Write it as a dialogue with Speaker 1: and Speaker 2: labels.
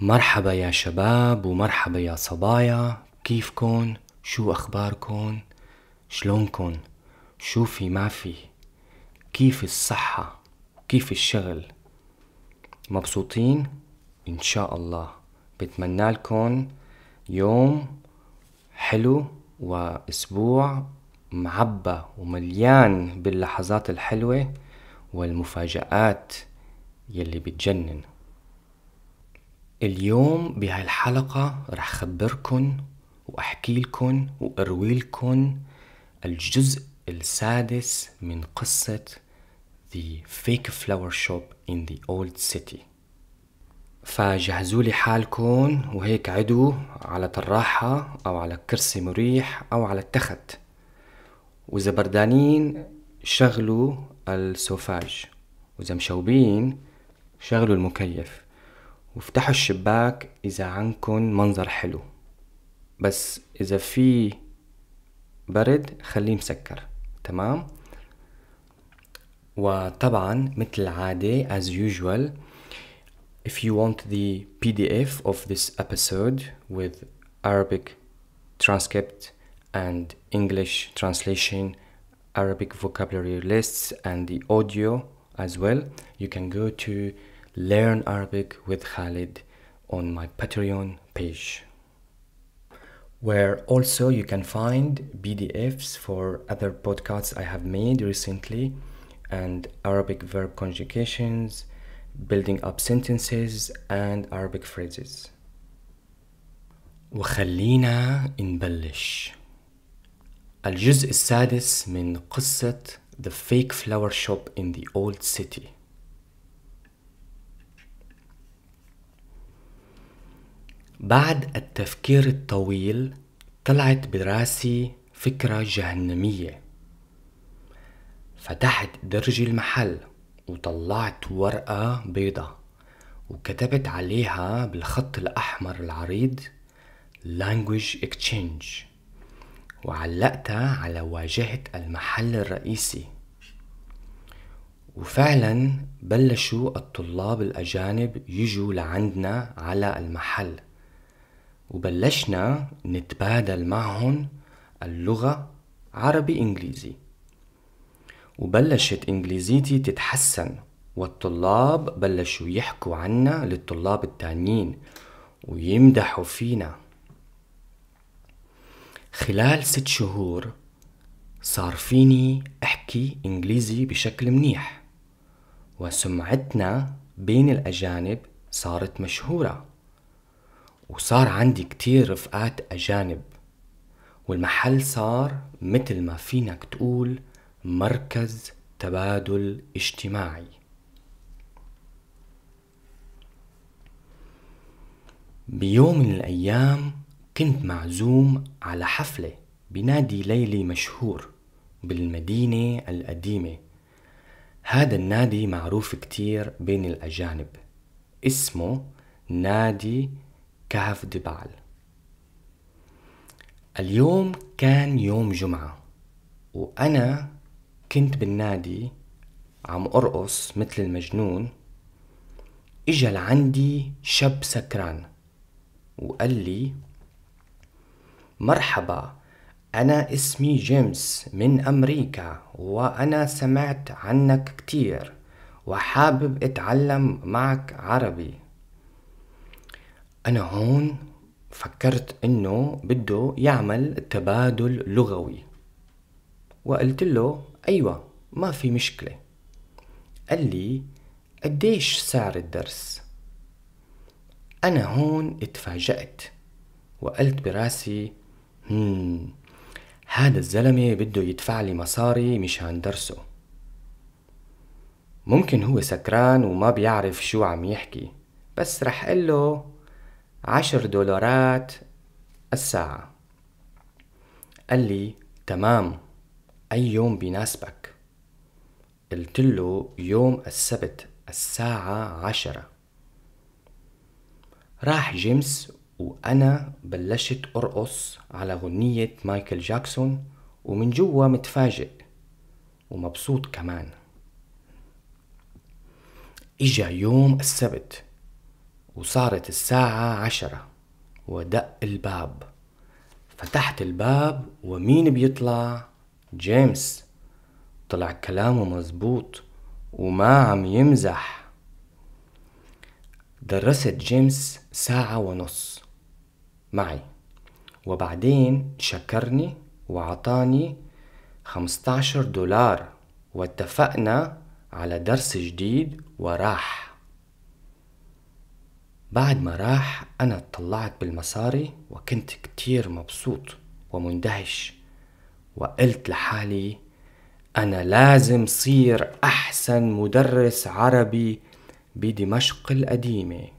Speaker 1: مرحبا يا شباب ومرحبا يا صبايا كيفكن شو اخباركن شلونكن شو في ما في كيف الصحة كيف الشغل مبسوطين ان شاء الله بتمنى لكم يوم حلو واسبوع معبى ومليان باللحظات الحلوة والمفاجآت يلي بتجنن اليوم بهاي الحلقة رح خبركن وأحكي وأرويلكن وأروي الجزء السادس من قصة The Fake Flower Shop in the Old City فجهزوا لي حالكن وهيك عدوا على طراحة أو على كرسي مريح أو على التخت وإذا بردانين شغلوا السوفاج وإذا مشوبين شغلوا المكيف وافتحوا الشباك إذا عندكم منظر حلو بس إذا في برد خليه مسكر تمام وطبعا مثل العادة as usual if you want the PDF of this episode with Arabic transcript and English translation Arabic vocabulary lists and the audio as well you can go to Learn Arabic with Khalid on my Patreon page, where also you can find PDFs for other podcasts I have made recently and Arabic verb conjugations, building up sentences, and Arabic phrases. وخلينا نبلش الجزء السادس من قصة The Fake Flower Shop in the Old City بعد التفكير الطويل طلعت براسي فكرة جهنمية فتحت درج المحل وطلعت ورقة بيضة وكتبت عليها بالخط الأحمر العريض Language Exchange وعلقتها على واجهة المحل الرئيسي وفعلا بلشوا الطلاب الأجانب يجوا لعندنا على المحل وبلشنا نتبادل معهم اللغة عربي إنجليزي وبلشت إنجليزيتي تتحسن والطلاب بلشوا يحكوا عنا للطلاب التانيين ويمدحوا فينا خلال ست شهور صار فيني أحكي إنجليزي بشكل منيح وسمعتنا بين الأجانب صارت مشهورة وصار عندي كتير رفقات أجانب والمحل صار متل ما فينك تقول مركز تبادل اجتماعي بيوم من الأيام كنت معزوم على حفلة بنادي ليلي مشهور بالمدينة القديمة هذا النادي معروف كتير بين الأجانب اسمه نادي كهف دبعل اليوم كان يوم جمعة وأنا كنت بالنادي عم أرقص مثل المجنون إجا لعندي شاب سكران وقال لي مرحبا أنا اسمي جيمس من أمريكا وأنا سمعت عنك كتير وحابب أتعلم معك عربي أنا هون فكرت إنه بده يعمل تبادل لغوي وقلت له أيوة ما في مشكلة قال لي قديش سعر الدرس أنا هون اتفاجأت وقلت براسي هم هذا الزلمة بده يدفع لي مصاري مشان درسه ممكن هو سكران وما بيعرف شو عم يحكي بس رح قله عشر دولارات الساعة قال لي تمام أي يوم بيناسبك قلت له يوم السبت الساعة عشرة راح جيمس وأنا بلشت أرقص على غنية مايكل جاكسون ومن جوا متفاجئ ومبسوط كمان إجا يوم السبت وصارت الساعة عشرة ودق الباب فتحت الباب ومين بيطلع جيمس طلع كلامه مزبوط وما عم يمزح درست جيمس ساعة ونص معي وبعدين شكرني وعطاني 15 دولار واتفقنا على درس جديد وراح بعد ما راح أنا اطلعت بالمصاري وكنت كتير مبسوط ومندهش وقلت لحالي أنا لازم صير أحسن مدرس عربي بدمشق القديمة